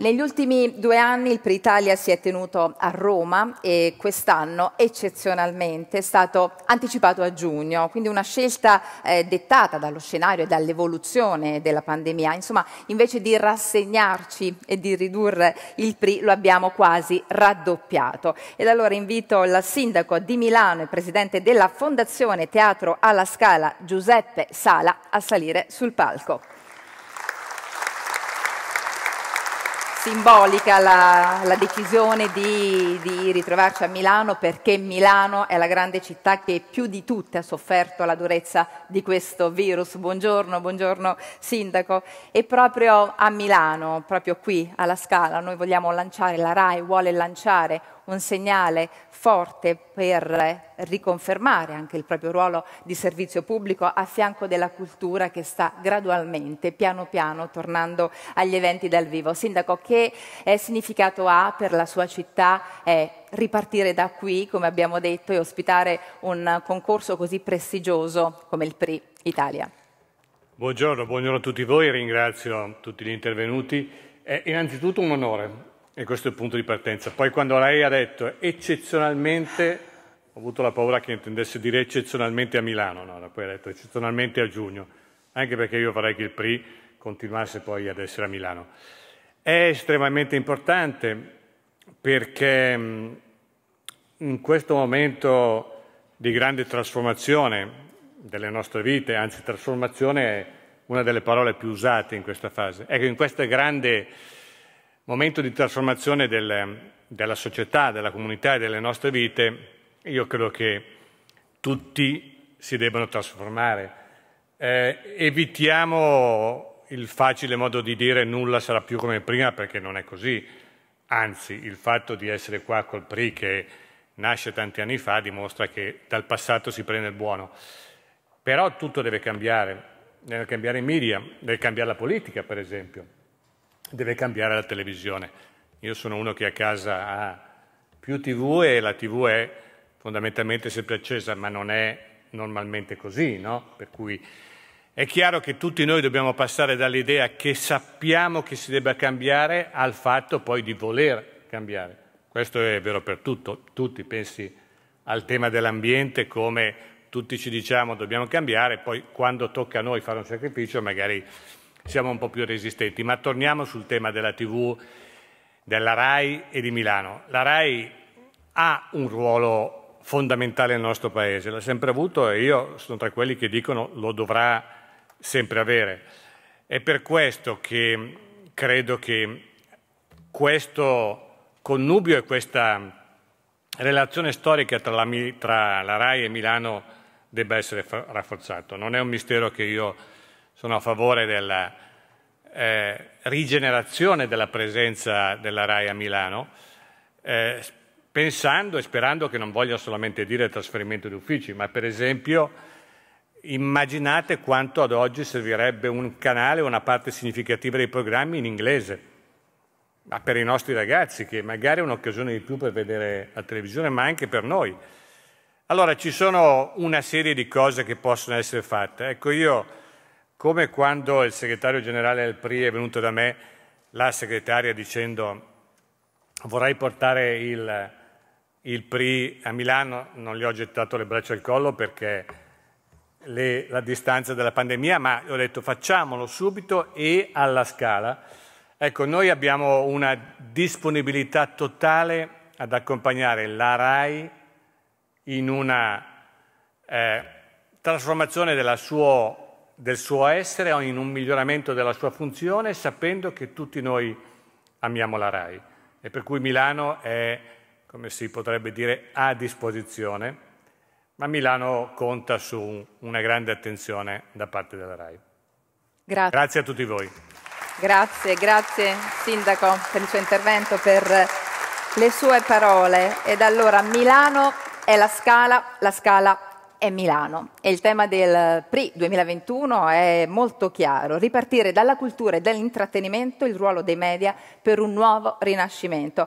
Negli ultimi due anni il Pre-Italia si è tenuto a Roma e quest'anno eccezionalmente è stato anticipato a giugno, quindi una scelta eh, dettata dallo scenario e dall'evoluzione della pandemia. Insomma, invece di rassegnarci e di ridurre il PRI lo abbiamo quasi raddoppiato. Ed allora invito il sindaco di Milano e presidente della Fondazione Teatro alla Scala Giuseppe Sala a salire sul palco. simbolica la, la decisione di, di, ritrovarci a Milano perché Milano è la grande città che più di tutte ha sofferto la durezza di questo virus. Buongiorno, buongiorno Sindaco. E proprio a Milano, proprio qui alla Scala, noi vogliamo lanciare, la RAI vuole lanciare un segnale forte per riconfermare anche il proprio ruolo di servizio pubblico a fianco della cultura che sta gradualmente, piano piano, tornando agli eventi dal vivo. Sindaco, che significato ha per la sua città ripartire da qui, come abbiamo detto, e ospitare un concorso così prestigioso come il PRI Italia? Buongiorno, buongiorno a tutti voi, ringrazio tutti gli intervenuti. È innanzitutto un onore e questo è il punto di partenza. Poi quando lei ha detto eccezionalmente, ho avuto la paura che intendesse dire eccezionalmente a Milano, no, poi ha detto eccezionalmente a giugno, anche perché io vorrei che il PRI continuasse poi ad essere a Milano. È estremamente importante perché in questo momento di grande trasformazione delle nostre vite, anzi trasformazione è una delle parole più usate in questa fase. Ecco, in questa grande momento di trasformazione del, della società, della comunità e delle nostre vite, io credo che tutti si debbano trasformare. Eh, evitiamo il facile modo di dire nulla sarà più come prima perché non è così. Anzi, il fatto di essere qua col PRI che nasce tanti anni fa dimostra che dal passato si prende il buono. Però tutto deve cambiare, deve cambiare i media, deve cambiare la politica per esempio deve cambiare la televisione. Io sono uno che a casa ha più tv e la tv è fondamentalmente sempre accesa, ma non è normalmente così, no? Per cui è chiaro che tutti noi dobbiamo passare dall'idea che sappiamo che si debba cambiare al fatto poi di voler cambiare. Questo è vero per tutto, tutti pensi al tema dell'ambiente come tutti ci diciamo dobbiamo cambiare, poi quando tocca a noi fare un sacrificio magari siamo un po' più resistenti. Ma torniamo sul tema della TV, della RAI e di Milano. La RAI ha un ruolo fondamentale nel nostro Paese, l'ha sempre avuto e io sono tra quelli che dicono lo dovrà sempre avere. È per questo che credo che questo connubio e questa relazione storica tra la, tra la RAI e Milano debba essere rafforzato. Non è un mistero che io sono a favore della eh, rigenerazione della presenza della RAI a Milano, eh, pensando e sperando che non voglia solamente dire trasferimento di uffici, ma per esempio immaginate quanto ad oggi servirebbe un canale, una parte significativa dei programmi in inglese, ma per i nostri ragazzi, che magari è un'occasione di più per vedere la televisione, ma anche per noi. Allora, ci sono una serie di cose che possono essere fatte. Ecco, io come quando il segretario generale del PRI è venuto da me, la segretaria, dicendo vorrei portare il, il PRI a Milano, non gli ho gettato le braccia al collo perché le, la distanza della pandemia, ma ho detto facciamolo subito e alla scala. Ecco, noi abbiamo una disponibilità totale ad accompagnare la RAI in una eh, trasformazione del suo del suo essere o in un miglioramento della sua funzione, sapendo che tutti noi amiamo la RAI e per cui Milano è, come si potrebbe dire, a disposizione, ma Milano conta su una grande attenzione da parte della RAI. Grazie, grazie a tutti voi. Grazie, grazie Sindaco per il suo intervento, per le sue parole. Ed allora Milano è la scala, la scala è Milano e il tema del PRI 2021 è molto chiaro, ripartire dalla cultura e dall'intrattenimento il ruolo dei media per un nuovo rinascimento.